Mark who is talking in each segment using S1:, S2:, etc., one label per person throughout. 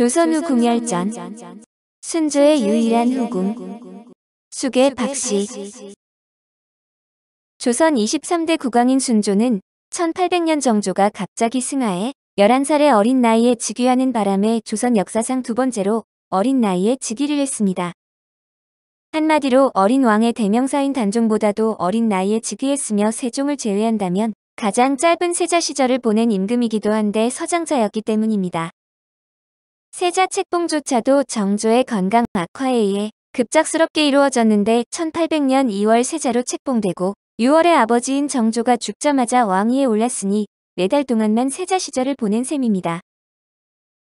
S1: 조선후 궁열전 순조의 유일한 후궁 수계 박씨 조선 23대 국왕인 순조는 1800년 정조가 갑자기 승하해 11살의 어린 나이에 즉위하는 바람에 조선 역사상 두 번째로 어린 나이에 즉위를 했습니다. 한마디로 어린 왕의 대명사인 단종보다도 어린 나이에 즉위했으며 세종을 제외한다면 가장 짧은 세자 시절을 보낸 임금이기도 한데 서장자였기 때문입니다. 세자 책봉조차도 정조의 건강 악화에 의해 급작스럽게 이루어졌는데 1800년 2월 세자로 책봉되고 6월에 아버지인 정조가 죽자마자 왕위에 올랐으니 4달 동안만 세자 시절을 보낸 셈입니다.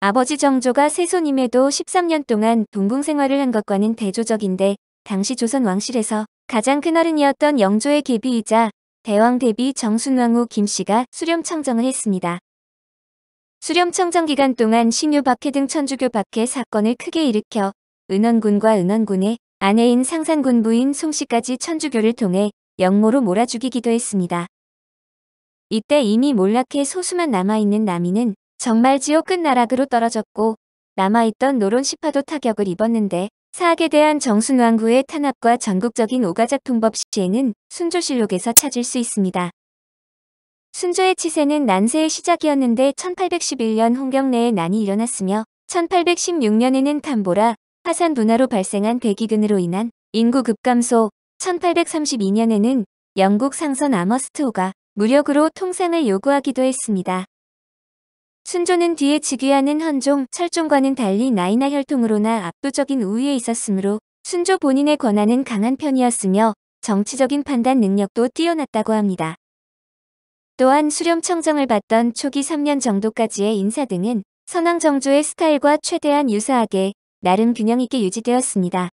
S1: 아버지 정조가 세손임에도 13년 동안 동궁 생활을 한 것과는 대조적인데 당시 조선 왕실에서 가장 큰어른이었던 영조의 계비이자 대왕 대비 정순왕후 김씨가 수렴청정을 했습니다. 수렴 청정 기간 동안 신유 박해 등 천주교 박해 사건을 크게 일으켜 은원군과 은원군의 아내인 상산군 부인 송씨까지 천주교를 통해 영모로 몰아 죽이기도 했습니다. 이때 이미 몰락해 소수만 남아있는 남인은 정말 지옥 끝나락으로 떨어졌고 남아있던 노론 시파도 타격을 입었는데 사학에 대한 정순왕후의 탄압과 전국적인 오가작 통법 시행은 순조실록에서 찾을 수 있습니다. 순조의 치세는 난세의 시작이었는데 1811년 홍경내에 난이 일어났으며 1816년에는 탐보라 화산 분화로 발생한 대기근으로 인한 인구 급감소 1832년에는 영국 상선 아머스트호가 무력으로 통상을 요구하기도 했습니다. 순조는 뒤에 즉위하는 헌종, 철종과는 달리 나이나 혈통으로나 압도적인 우위에 있었으므로 순조 본인의 권한은 강한 편이었으며 정치적인 판단 능력도 뛰어났다고 합니다. 또한 수렴 청정을 받던 초기 3년 정도까지의 인사 등은 선왕 정조의 스타일과 최대한 유사하게 나름 균형 있게 유지되었습니다.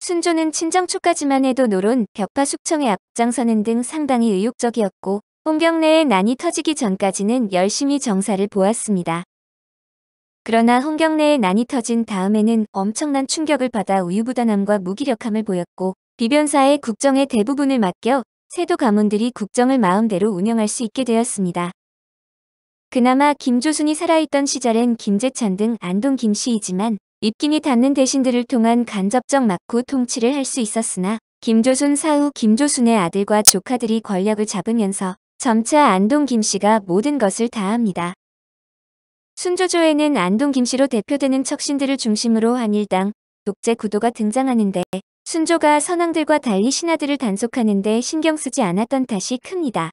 S1: 순조는 친정초까지만 해도 노론, 벽파 숙청의 앞장서는 등 상당히 의욕적이었고 홍경 내의 난이 터지기 전까지는 열심히 정사를 보았습니다. 그러나 홍경 내의 난이 터진 다음에는 엄청난 충격을 받아 우유부단함과 무기력함을 보였고 비변사의 국정의 대부분을 맡겨 세도 가문들이 국정을 마음대로 운영할 수 있게 되었습니다. 그나마 김조순이 살아있던 시절엔 김재찬 등 안동 김씨이지만 입김이 닿는 대신들을 통한 간접적 막고 통치를 할 수 있었으나 김조순 사후 김조순의 아들과 조카들이 권력을 잡으면서 점차 안동 김씨가 모든 것을 다합니다. 순조조에는 안동 김씨로 대표되는 척신들을 중심으로 한일당, 독재 구도가 등장하는데 순조가 선왕들과 달리 신하들을 단속하는데 신경 쓰지 않았던 탓이 큽니다.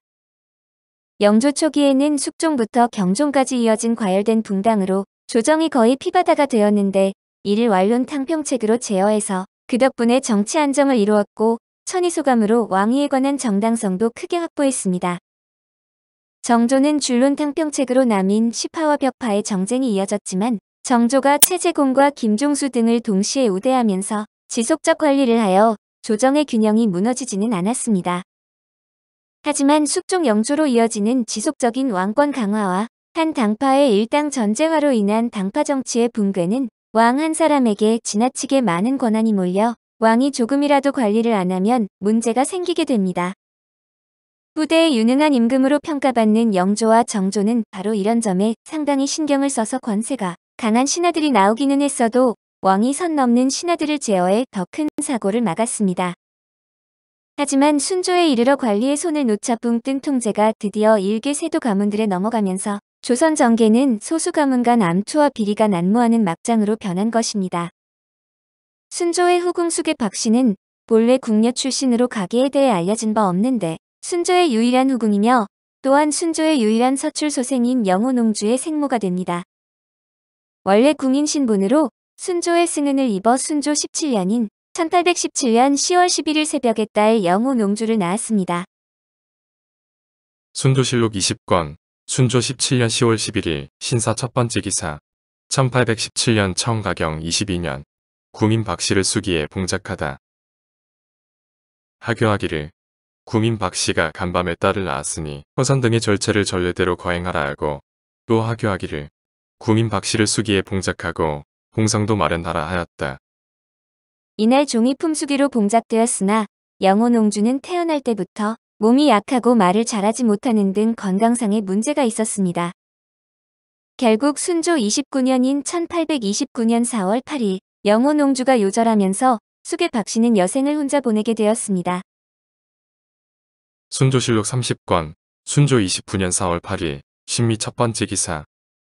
S1: 영조 초기에는 숙종부터 경종까지 이어진 과열된 붕당으로 조정이 거의 피바다가 되었는데 이를 완론 탕평책으로 제어해서 그 덕분에 정치 안정을 이루었고 천의소감으로 왕위에 관한 정당성도 크게 확보했습니다. 정조는 줄론 탕평책으로 남인 시파와 벽파의 정쟁이 이어졌지만 정조가 최재공과 김종수 등을 동시에 우대하면서 지속적 관리를 하여 조정의 균형이 무너지지는 않았습니다. 하지만 숙종 영조로 이어지는 지속적인 왕권 강화와 한 당파의 일당 전쟁화로 인한 당파 정치의 붕괴는 왕 한 사람에게 지나치게 많은 권한이 몰려 왕이 조금이라도 관리를 안 하면 문제가 생기게 됩니다. 후대의 유능한 임금으로 평가받는 영조와 정조는 바로 이런 점에 상당히 신경을 써서 권세가 강한 신하들이 나오기는 했어도 왕이 선 넘는 신하들을 제어해 더 큰 사고를 막았습니다. 하지만 순조에 이르러 관리의 손을 놓자 붕 뜬 통제가 드디어 일개 세도 가문들에 넘어가면서 조선 정계는 소수 가문 과남투와 비리가 난무하는 막장으로 변한 것입니다. 순조의 후궁숙의 박씨는 본래 궁녀 출신으로 가계에 대해 알려진 바 없는데 순조의 유일한 후궁이며 또한 순조의 유일한 서출 소생인 영호농주의 생모가 됩니다. 원래 궁인 신분으로 순조의 승은을 입어 순조 17년인 1817년 10월 11일 새벽에 딸영우 농주를 낳았습니다. 순조실록 20권 순조 17년 10월 11일 신사 첫 번째 기사 1817년 청가경 22년 구민 박씨를 수기에 봉작하다. 하교하기를 구민 박씨가 간밤에 딸을 낳았으니 허산 등의 절차를 전례대로 거행하라 하고 또 하교하기를 구민 박씨를 수기에 봉작하고 공상도 마련하라 하였다. 이날 종이 품수기로 봉작되었으나 영호 농주는 태어날 때부터 몸이 약하고 말을 잘하지 못하는 등 건강상의 문제가 있었습니다. 결국 순조 29년인 1829년 4월 8일 영호 농주가 요절하면서 수계 박씨는 여생을 혼자 보내게 되었습니다. 순조실록 30권 순조 29년 4월 8일 신미 첫 번째 기사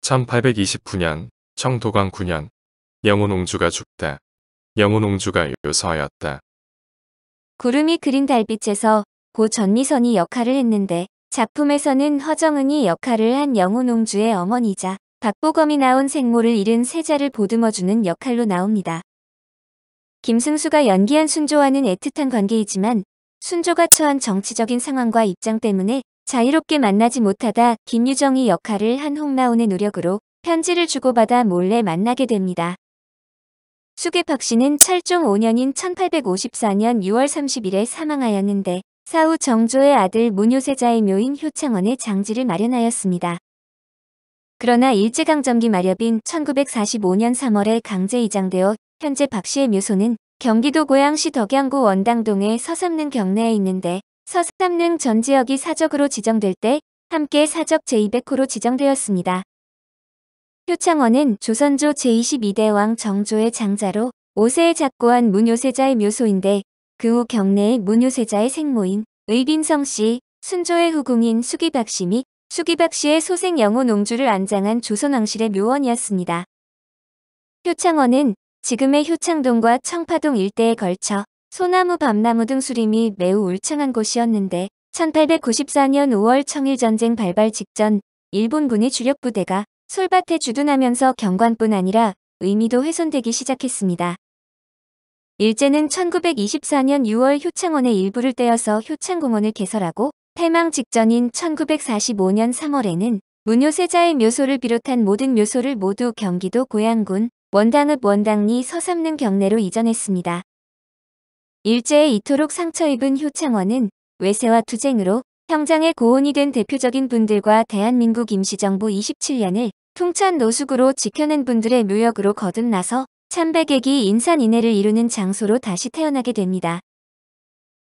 S1: 1829년 청도강 9년 영호농주가 죽다. 영호농주가 요서하였다. 구름이 그린 달빛에서 고 전미선이 역할을 했는데 작품에서는 허정은이 역할을 한 영호농주의 어머니자 박보검이 나온 생모를 잃은 세자를 보듬어주는 역할로 나옵니다. 김승수가 연기한 순조와는 애틋한 관계이지만 순조가 처한 정치적인 상황과 입장 때문에 자유롭게 만나지 못하다 김유정이 역할을 한홍나운의 노력으로 편지를 주고받아 몰래 만나게 됩니다. 수계 박 씨는 철종 5년인 1854년 6월 30일에 사망하였는데 사후 정조의 아들 문효세자의 묘인 효창원의 장지를 마련하였습니다. 그러나 일제강점기 말엽인 1945년 3월에 강제 이장되어 현재 박 씨의 묘소는 경기도 고양시 덕양구 원당동의 서삼릉 경내에 있는데 서삼릉 전 지역이 사적으로 지정될 때 함께 사적 제200호로 지정되었습니다. 효창원은 조선조 제22대 왕 정조의 장자로 5세에 작고한 문효세자의 묘소인데 그 후 경내의 문효세자의 생모인 의빈성 씨, 순조의 후궁인 수기박 씨및 수기박 씨의 소생 영호 농주를 안장한 조선왕실의 묘원이었습니다. 효창원은 지금의 효창동과 청파동 일대에 걸쳐 소나무, 밤나무 등 수림이 매우 울창한 곳이었는데 1894년 5월 청일전쟁 발발 직전 일본군의 주력부대가 솔밭에 주둔하면서 경관뿐 아니라 의미도 훼손되기 시작했습니다. 일제는 1924년 6월 효창원의 일부를 떼어서 효창공원을 개설하고 패망 직전인 1945년 3월에는 문효세자의 묘소를 비롯한 모든 묘소를 모두 경기도 고양군 원당읍 원당리 서삼릉 경내로 이전했습니다. 일제에 이토록 상처 입은 효창원은 외세와 투쟁으로 형장의 고온이 된 대표적인 분들과 대한민국 임시정부 27년을 풍찬 노숙으로 지켜낸 분들의 묘역으로 거듭나서 참백액이 인산인해를 이루는 장소로 다시 태어나게 됩니다.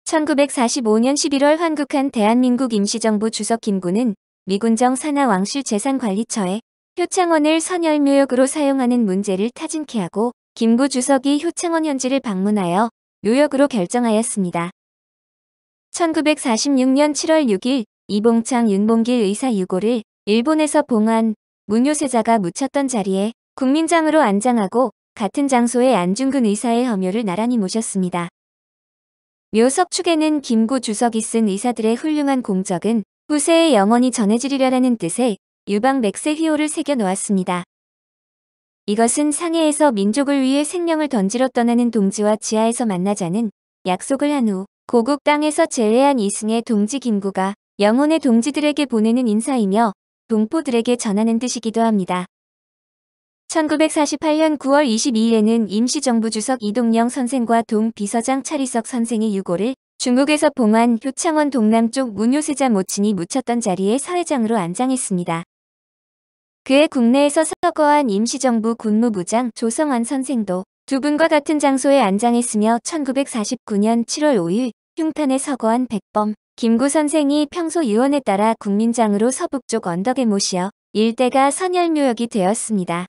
S1: 1945년 11월 환국한 대한민국 임시정부 주석 김구는 미군정 산하 왕실 재산관리처에 효창원을 선열묘역으로 사용하는 문제를 타진케 하고 김구 주석이 효창원 현지를 방문하여 묘역으로 결정하였습니다. 1946년 7월 6일 이봉창 윤봉길 의사 유고를 일본에서 봉환 문효세자가 묻혔던 자리에 국민장으로 안장하고 같은 장소에 안중근 의사의 허묘를 나란히 모셨습니다. 묘석 축에는 김구 주석이 쓴 의사들의 훌륭한 공적은 후세에 영원히 전해지리라는 려 뜻의 유방 맥세 휘호를 새겨 놓았습니다. 이것은 상해에서 민족을 위해 생명을 던지러 떠나는 동지와 지하에서 만나자는 약속을 한 후 고국 땅에서 제외한 이승의 동지 김구가 영혼의 동지들에게 보내는 인사이며 동포들에게 전하는 뜻이기도 합니다. 1948년 9월 22일에는 임시정부 주석 이동영 선생과 동 비서장 차리석 선생의 유골을 중국에서 봉환 효창원 동남쪽 문효세자 모친이 묻혔던 자리에 사회장으로 안장했습니다. 그의 국내에서 서거한 임시정부 군무부장 조성환 선생도 두 분과 같은 장소에 안장했으며 1949년 7월 5일 흉탄에 서거한 백범 김구 선생이 평소 유언에 따라 국민장으로 서북쪽 언덕에 모시어 일대가 선열묘역이 되었습니다.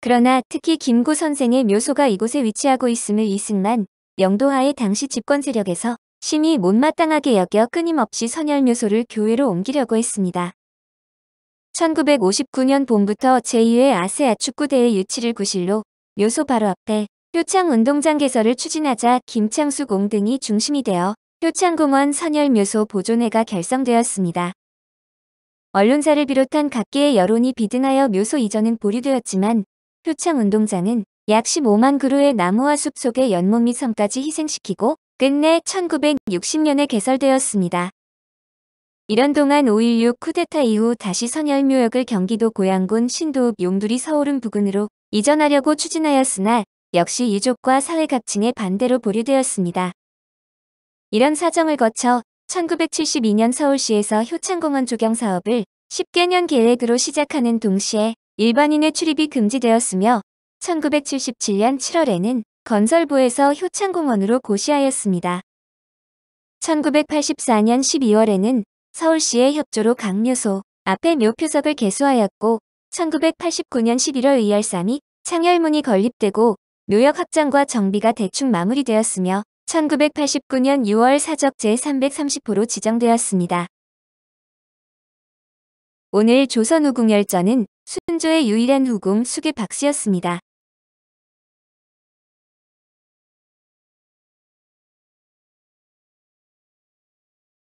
S1: 그러나 특히 김구 선생의 묘소가 이곳에 위치하고 있음을 이승만, 영도하의 당시 집권 세력에서 심히 못마땅하게 여겨 끊임없이 선열묘소를 교회로 옮기려고 했습니다. 1959년 봄부터 제2회 아세아 축구대회 유치를 구실로 묘소 바로 앞에 표창 운동장 개설을 추진하자 김창수 공등이 중심이 되어 효창공원 선열묘소 보존회가 결성되었습니다. 언론사를 비롯한 각계의 여론이 비등하여 묘소 이전은 보류되었지만 효창운동장은 약 15만 그루의 나무와 숲 속의 연못 및 섬까지 희생시키고 끝내 1960년에 개설되었습니다. 이런 동안 5.16 쿠데타 이후 다시 선열묘역을 경기도 고양군 신도읍 용두리 서오름 부근으로 이전하려고 추진하였으나 역시 유족과 사회각층의 반대로 보류되었습니다. 이런 사정을 거쳐 1972년 서울시에서 효창공원 조경 사업을 10개년 계획으로 시작하는 동시에 일반인의 출입이 금지되었으며 1977년 7월에는 건설부에서 효창공원으로 고시하였습니다. 1984년 12월에는 서울시의 협조로 강묘소 앞에 묘표석을 개소하였고 1989년 11월 2월 3일 창열문이 건립되고 묘역 확장과 정비가 대충 마무리되었으며 1989년 6월 사적 제330호로 지정되었습니다. 오늘 조선 우궁열전은 순조의 유일한 후궁 수계 박씨였습니다.